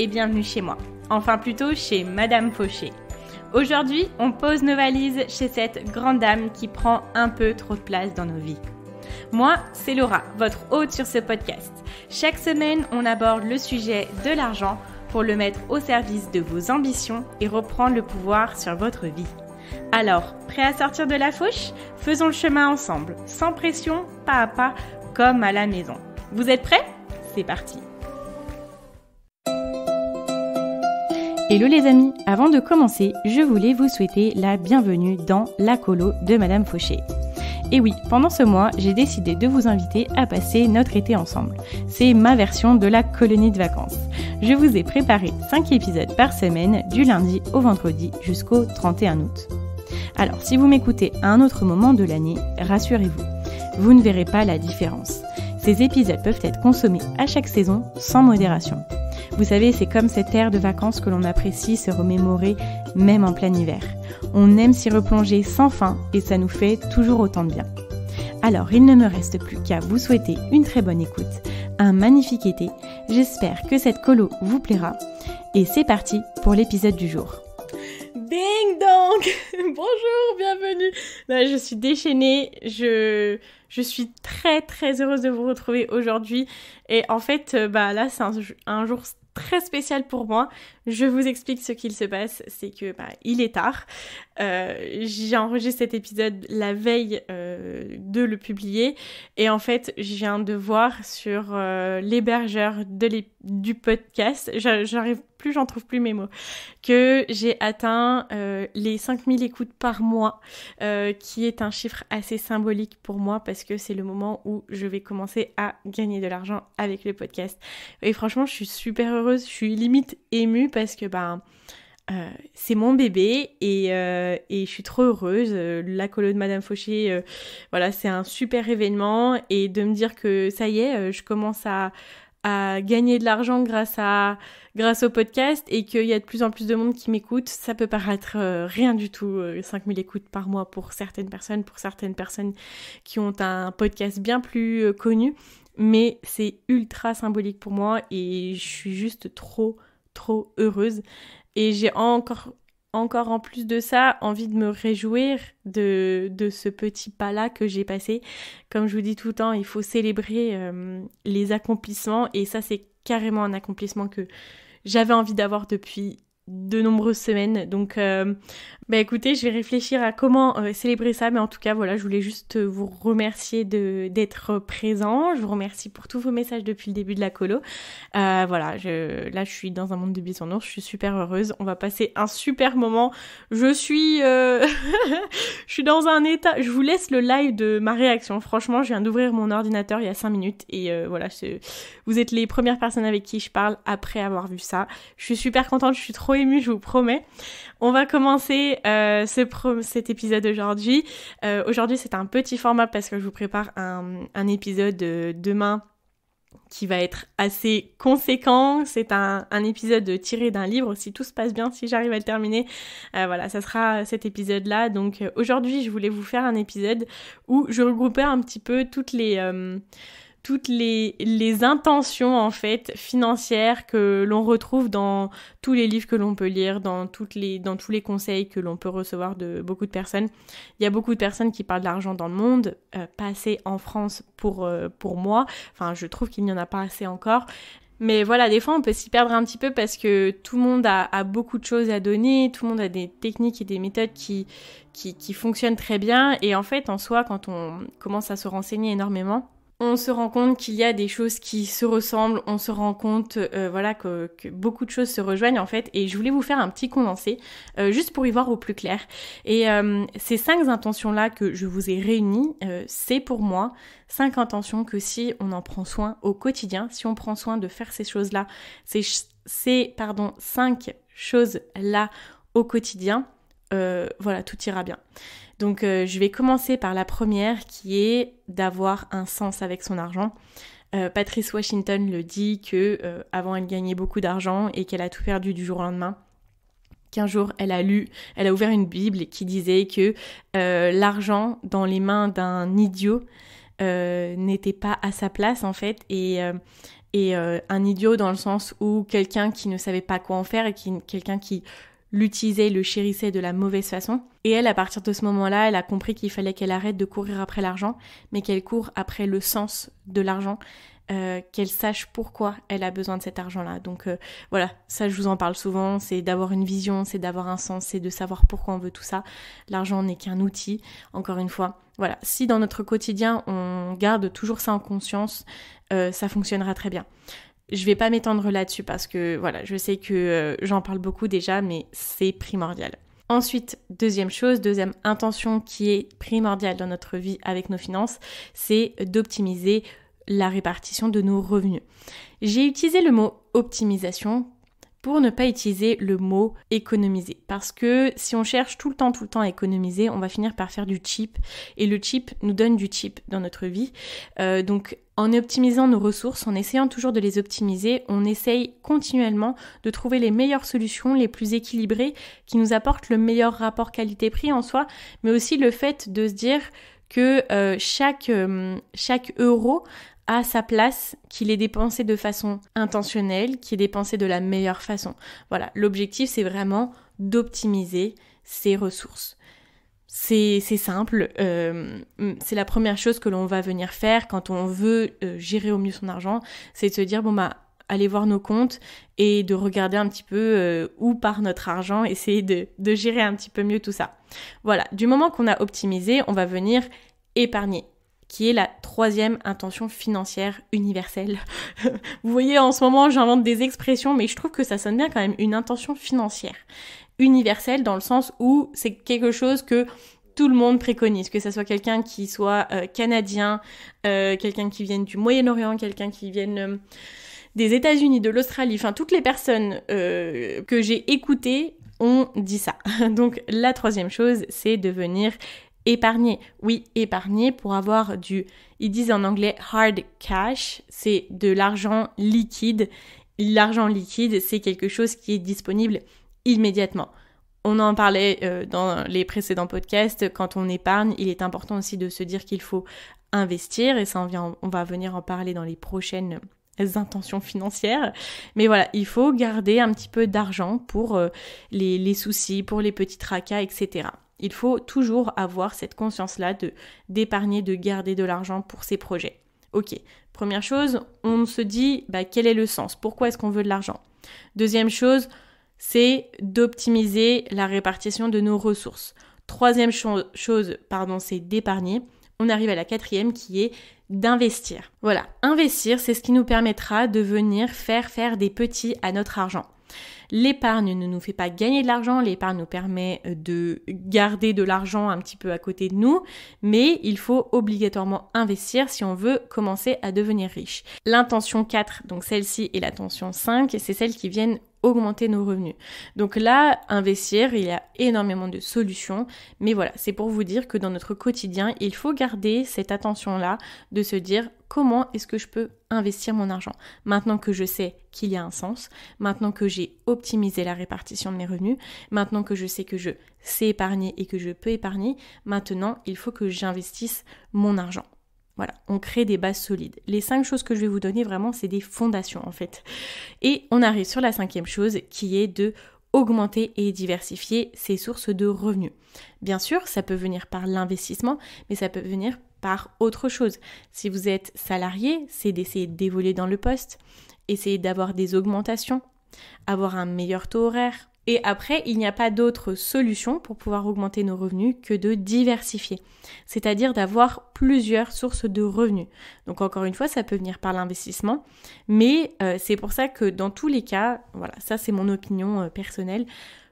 et bienvenue chez moi. Enfin plutôt chez Madame Fauché. Aujourd'hui, on pose nos valises chez cette grande dame qui prend un peu trop de place dans nos vies. Moi, c'est Laura, votre hôte sur ce podcast. Chaque semaine, on aborde le sujet de l'argent pour le mettre au service de vos ambitions et reprendre le pouvoir sur votre vie. Alors, prêt à sortir de la fauche Faisons le chemin ensemble, sans pression, pas à pas, comme à la maison. Vous êtes prêts C'est parti Hello les amis, avant de commencer, je voulais vous souhaiter la bienvenue dans la colo de Madame Fauché. Et oui, pendant ce mois, j'ai décidé de vous inviter à passer notre été ensemble. C'est ma version de la colonie de vacances. Je vous ai préparé 5 épisodes par semaine du lundi au vendredi jusqu'au 31 août. Alors si vous m'écoutez à un autre moment de l'année, rassurez-vous, vous ne verrez pas la différence. Ces épisodes peuvent être consommés à chaque saison sans modération. Vous savez, c'est comme cette air de vacances que l'on apprécie se remémorer même en plein hiver. On aime s'y replonger sans fin et ça nous fait toujours autant de bien. Alors, il ne me reste plus qu'à vous souhaiter une très bonne écoute, un magnifique été. J'espère que cette colo vous plaira. Et c'est parti pour l'épisode du jour. Ding dong Bonjour, bienvenue bah, Je suis déchaînée, je, je suis très très heureuse de vous retrouver aujourd'hui. Et en fait, euh, bah, là c'est un, un, jour très spécial pour moi. Je vous explique ce qu'il se passe, c'est que bah, il est tard. Euh, j'ai enregistré cet épisode la veille euh, de le publier et en fait j'ai un devoir sur euh, l'hébergeur de du podcast. J'arrive plus j'en trouve plus mes mots, que j'ai atteint euh, les 5000 écoutes par mois, euh, qui est un chiffre assez symbolique pour moi parce que c'est le moment où je vais commencer à gagner de l'argent avec le podcast. Et franchement, je suis super heureuse, je suis limite émue parce que ben. Euh, c'est mon bébé et, et, je suis trop heureuse. la colo de Madame Fauché, voilà, c'est un super événement et de me dire que ça y est, je commence à, à gagner de l'argent grâce à grâce au podcast et qu'il y a de plus en plus de monde qui m'écoute, ça peut paraître euh, rien du tout, 5000 euh, écoutes par mois pour certaines personnes, pour certaines personnes qui ont un podcast bien plus euh, connu, mais c'est ultra symbolique pour moi et je suis juste trop trop heureuse et j'ai encore encore en plus de ça, envie de me réjouir de, de ce petit pas-là que j'ai passé. Comme je vous dis tout le temps, il faut célébrer euh, les accomplissements et ça c'est carrément un accomplissement que j'avais envie d'avoir depuis de nombreuses semaines. Donc euh, bah écoutez, je vais réfléchir à comment euh, célébrer ça, mais en tout cas, voilà, je voulais juste euh, vous remercier d'être présent. Je vous remercie pour tous vos messages depuis le début de la colo. Euh, voilà, je, là, je suis dans un monde de bisounours, je suis super heureuse. On va passer un super moment. Je suis, je suis dans un état. Je vous laisse le live de ma réaction. Franchement, je viens d'ouvrir mon ordinateur il y a 5 minutes et voilà, vous êtes les premières personnes avec qui je parle après avoir vu ça. Je suis super contente, je suis trop émue, je vous promets. On va commencer euh, cet épisode d'aujourd'hui euh, aujourd'hui, c'est un petit format parce que je vous prépare un, épisode demain qui va être assez conséquent. C'est un, épisode tiré d'un livre, si tout se passe bien, si j'arrive à le terminer. Euh, voilà, ça sera cet épisode-là. Donc aujourd'hui, je voulais vous faire un épisode où je regroupais un petit peu toutes les toutes les, intentions en fait financières que l'on retrouve dans tous les livres que l'on peut lire, dans, tous les conseils que l'on peut recevoir de beaucoup de personnes. Il y a beaucoup de personnes qui parlent de l'argent dans le monde, euh, pas assez en France pour, euh, pour moi. Enfin, je trouve qu'il n'y en a pas assez encore. Mais voilà, des fois, on peut s'y perdre un petit peu parce que tout le monde a, beaucoup de choses à donner, tout le monde a des techniques et des méthodes qui, qui fonctionnent très bien. Et en fait, en soi, quand on commence à se renseigner énormément, on se rend compte qu'il y a des choses qui se ressemblent, on se rend compte euh, voilà que, beaucoup de choses se rejoignent en fait et je voulais vous faire un petit condensé euh, juste pour y voir au plus clair. Et euh, ces cinq intentions là que je vous ai réunies, c'est pour moi cinq intentions que si on en prend soin au quotidien, si on prend soin de faire ces choses là, ces, c'est pardon, cinq choses là au quotidien, euh, voilà, tout ira bien. Donc euh, je vais commencer par la première qui est d'avoir un sens avec son argent. Euh, Patrice Washington le dit que avant elle gagnait beaucoup d'argent et qu'elle a tout perdu du jour au lendemain qu'un jour elle a lu, elle a ouvert une Bible qui disait que l'argent dans les mains d'un idiot n'était pas à sa place en fait et, et un idiot dans le sens où quelqu'un qui ne savait pas quoi en faire et quelqu'un qui l'utilisait le chérissait de la mauvaise façon. Et elle, à partir de ce moment-là, elle a compris qu'il fallait qu'elle arrête de courir après l'argent, mais qu'elle court après le sens de l'argent, euh, qu'elle sache pourquoi elle a besoin de cet argent-là. Donc euh, voilà, ça je vous en parle souvent, c'est d'avoir une vision, c'est d'avoir un sens, c'est de savoir pourquoi on veut tout ça. L'argent n'est qu'un outil, encore une fois. Voilà, si dans notre quotidien on garde toujours ça en conscience, euh, ça fonctionnera très bien. Je vais pas m'étendre là-dessus parce que voilà, je sais que euh, j'en parle beaucoup déjà, mais c'est primordial. Ensuite, deuxième chose, deuxième intention qui est primordiale dans notre vie avec nos finances, c'est d'optimiser la répartition de nos revenus. J'ai utilisé le mot optimisation pour ne pas utiliser le mot économiser. Parce que si on cherche tout le temps, tout le temps à économiser, on va finir par faire du cheap. Et le cheap nous donne du cheap dans notre vie. Euh, donc en optimisant nos ressources, en essayant toujours de les optimiser, on essaye continuellement de trouver les meilleures solutions, les plus équilibrées, qui nous apportent le meilleur rapport qualité-prix en soi, mais aussi le fait de se dire que euh, chaque, euh, chaque euro a sa place, qu'il est dépensé de façon intentionnelle, qu'il est dépensé de la meilleure façon. Voilà, l'objectif c'est vraiment d'optimiser ses ressources. C'est simple, euh, mm, c'est la première chose que l'on va venir faire quand on veut gérer au mieux son argent, c'est de se dire bon bah aller voir nos comptes et de regarder un petit peu euh, où part notre argent, essayer de, gérer un petit peu mieux tout ça. Voilà, du moment qu'on a optimisé, on va venir épargner qui est la troisième intention financière universelle. Vous voyez, en ce moment, j'invente des expressions, mais je trouve que ça sonne bien quand même, une intention financière. Universelle dans le sens où c'est quelque chose que tout le monde préconise, que ce soit quelqu'un qui soit euh, canadien, euh, quelqu'un qui vienne du Moyen-Orient, quelqu'un qui vienne des États-Unis, de l'Australie, enfin toutes les personnes euh, que j'ai écoutées ont dit ça. Donc la troisième chose, c'est de venir épargner. Oui, épargner pour avoir du, ils disent en anglais hard cash, c'est de l'argent liquide. L'argent liquide, c'est quelque chose qui est disponible immédiatement. On en parlait euh, dans les précédents podcasts, quand on épargne, il est important aussi de se dire qu'il faut investir, et ça vient, on va venir en parler dans les prochaines intentions financières. Mais voilà, il faut garder un petit peu d'argent pour euh, les, soucis, pour les petits tracas, etc. Il faut toujours avoir cette conscience-là de d'épargner, de garder de l'argent pour ses projets. Ok, première chose, on se dit bah, quel est le sens, pourquoi est-ce qu'on veut de l'argent Deuxième chose, c'est d'optimiser la répartition de nos ressources. Troisième chose, pardon, c'est d'épargner. On arrive à la quatrième qui est d'investir. Voilà, investir, c'est ce qui nous permettra de venir faire faire des petits à notre argent. L'épargne ne nous fait pas gagner de l'argent, l'épargne nous permet de garder de l'argent un petit peu à côté de nous, mais il faut obligatoirement investir si on veut commencer à devenir riche. L'intention 4, donc celle-ci et l'intention 5, c'est celle qui viennent augmenter nos revenus. Donc là, investir, il y a énormément de solutions, mais voilà, c'est pour vous dire que dans notre quotidien, il faut garder cette attention-là de se dire comment est-ce que je peux investir mon argent Maintenant que je sais qu'il y a un sens, maintenant que j'ai optimisé la répartition de mes revenus, maintenant que je sais que je sais épargner et que je peux épargner, maintenant il faut que j'investisse mon argent. Voilà, on crée des bases solides. Les cinq choses que je vais vous donner, vraiment, c'est des fondations en fait. Et on arrive sur la cinquième chose qui est de augmenter et diversifier ses sources de revenus. Bien sûr, ça peut venir par l'investissement, mais ça peut venir par autre chose. Si vous êtes salarié, c'est d'essayer d'évoluer dans le poste, essayer d'avoir des augmentations, avoir un meilleur taux horaire, et après, il n'y a pas d'autre solution pour pouvoir augmenter nos revenus que de diversifier, c'est-à-dire d'avoir plusieurs sources de revenus. Donc encore une fois, ça peut venir par l'investissement, mais euh, c'est pour ça que dans tous les cas, voilà, ça c'est mon opinion euh, personnelle,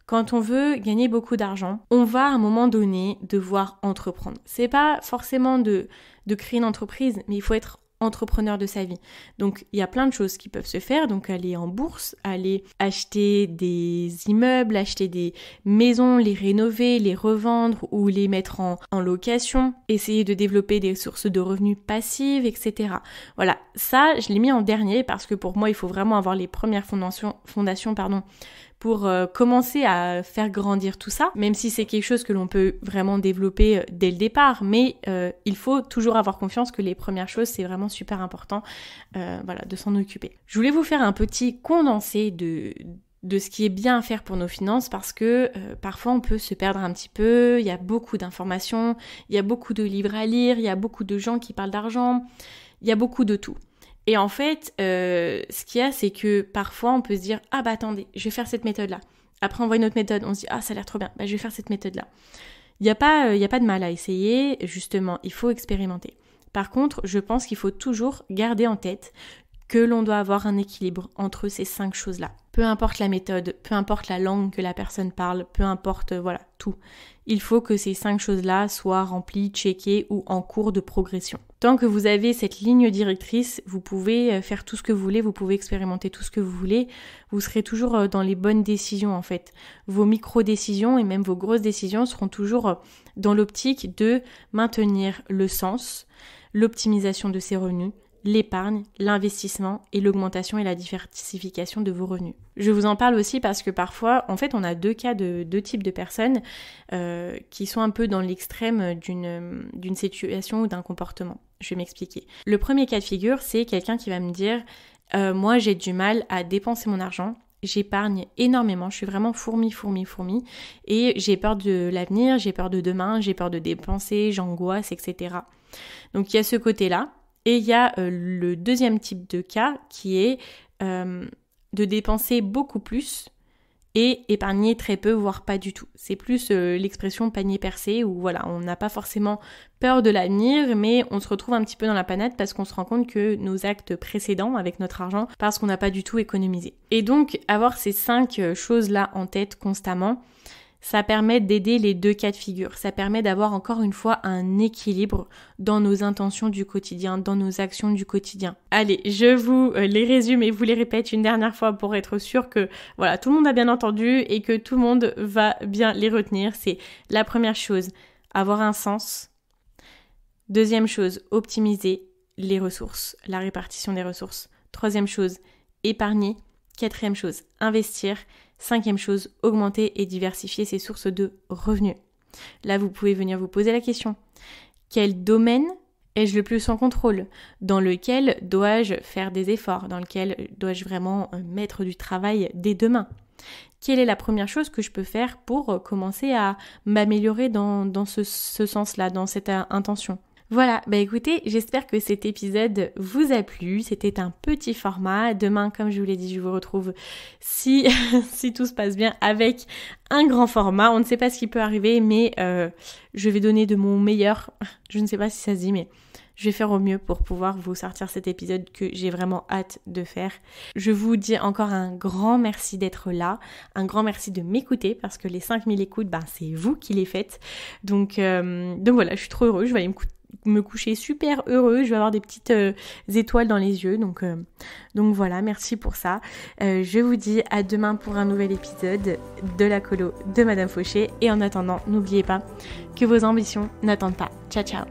quand on veut gagner beaucoup d'argent, on va à un moment donné devoir entreprendre. C'est pas forcément de, de créer une entreprise, mais il faut être entrepreneur de sa vie. Donc il y a plein de choses qui peuvent se faire, donc aller en bourse, aller acheter des immeubles, acheter des maisons, les rénover, les revendre ou les mettre en, location, essayer de développer des sources de revenus passives, etc. Voilà, ça je l'ai mis en dernier parce que pour moi il faut vraiment avoir les premières fondations, fondations pardon, pour euh, commencer à faire grandir tout ça, même si c'est quelque chose que l'on peut vraiment développer euh, dès le départ, mais euh, il faut toujours avoir confiance que les premières choses, c'est vraiment super important voilà, de s'en occuper. Je voulais vous faire un petit condensé de, de ce qui est bien à faire pour nos finances parce que parfois on peut se perdre un petit peu, il y a beaucoup d'informations, il y a beaucoup de livres à lire, il y a beaucoup de gens qui parlent d'argent, il y a beaucoup de tout. Et en fait, euh, ce qu'il y a, c'est que parfois on peut se dire Ah bah attendez, je vais faire cette méthode-là. Après, on voit une autre méthode, on se dit Ah, ça a l'air trop bien, bah, je vais faire cette méthode-là. Il n'y a, pas, euh, a pas de mal à essayer, justement, il faut expérimenter. Par contre, je pense qu'il faut toujours garder en tête que l'on doit avoir un équilibre entre ces cinq choses-là peu importe la méthode, peu importe la langue que la personne parle, peu importe, euh, voilà, tout. Il faut que ces cinq choses-là soient remplies, checkées ou en cours de progression. Tant que vous avez cette ligne directrice, vous pouvez euh, faire tout ce que vous voulez, vous pouvez expérimenter tout ce que vous voulez, vous serez toujours euh, dans les bonnes décisions en fait. Vos micro-décisions et même vos grosses décisions seront toujours dans l'optique de maintenir le sens, l'optimisation de ses revenus, l'épargne, l'investissement et l'augmentation et la diversification de vos revenus. Je vous en parle aussi parce que parfois, en fait, on a deux cas de deux types de personnes euh, qui sont un peu dans l'extrême d'une, d'une situation ou d'un comportement. Je vais m'expliquer. Le premier cas de figure, c'est quelqu'un qui va me dire euh, Moi, j'ai du mal à dépenser mon argent, j'épargne énormément, je suis vraiment fourmi, fourmi, fourmi, et j'ai peur de l'avenir, j'ai peur de demain, j'ai peur de dépenser, j'angoisse, etc. Donc il y a ce côté-là, et il y a euh, le deuxième type de cas qui est euh, de dépenser beaucoup plus et épargner très peu, voire pas du tout. C'est plus euh, l'expression panier percé où voilà, on n'a pas forcément peur de l'avenir, mais on se retrouve un petit peu dans la panade parce qu'on se rend compte que nos actes précédents avec notre argent, parce qu'on n'a pas du tout économisé. Et donc avoir ces cinq choses là en tête constamment, ça permet d'aider les deux cas de figure. Ça permet d'avoir encore une fois un équilibre dans nos intentions du quotidien, dans nos actions du quotidien. Allez, je vous euh, les résume et vous les répète une dernière fois pour être sûr que voilà, tout le monde a bien entendu et que tout le monde va bien les retenir. C'est la première chose, avoir un sens. Deuxième chose, optimiser les ressources, la répartition des ressources. Troisième chose, épargner. Quatrième chose, investir. Cinquième chose, augmenter et diversifier ses sources de revenus. Là, vous pouvez venir vous poser la question. Quel domaine ai-je le plus en contrôle Dans lequel dois-je faire des efforts Dans lequel dois-je vraiment euh, mettre du travail dès demain Quelle est la première chose que je peux faire pour euh, commencer à m'améliorer dans, ce sens-là, dans cette euh, intention voilà, bah écoutez, j'espère que cet épisode vous a plu. C'était un petit format. Demain, comme je vous l'ai dit, je vous retrouve si, si tout se passe bien avec un grand format. On ne sait pas ce qui peut arriver, mais euh, je vais donner de mon meilleur. Je ne sais pas si ça se dit, mais je vais faire au mieux pour pouvoir vous sortir cet épisode que j'ai vraiment hâte de faire. Je vous dis encore un grand merci d'être là, un grand merci de m'écouter parce que les 5000 écoutes, ben, c'est vous qui les faites. Donc, euh, donc voilà, je suis trop heureuse, je vais aller me me coucher super heureux, je vais avoir des petites euh, étoiles dans les yeux. Donc, euh, donc voilà, merci pour ça. Euh, je vous dis à demain pour un nouvel épisode de la colo de Madame Fauché. Et en attendant, n'oubliez pas que vos ambitions n'attendent pas. Ciao ciao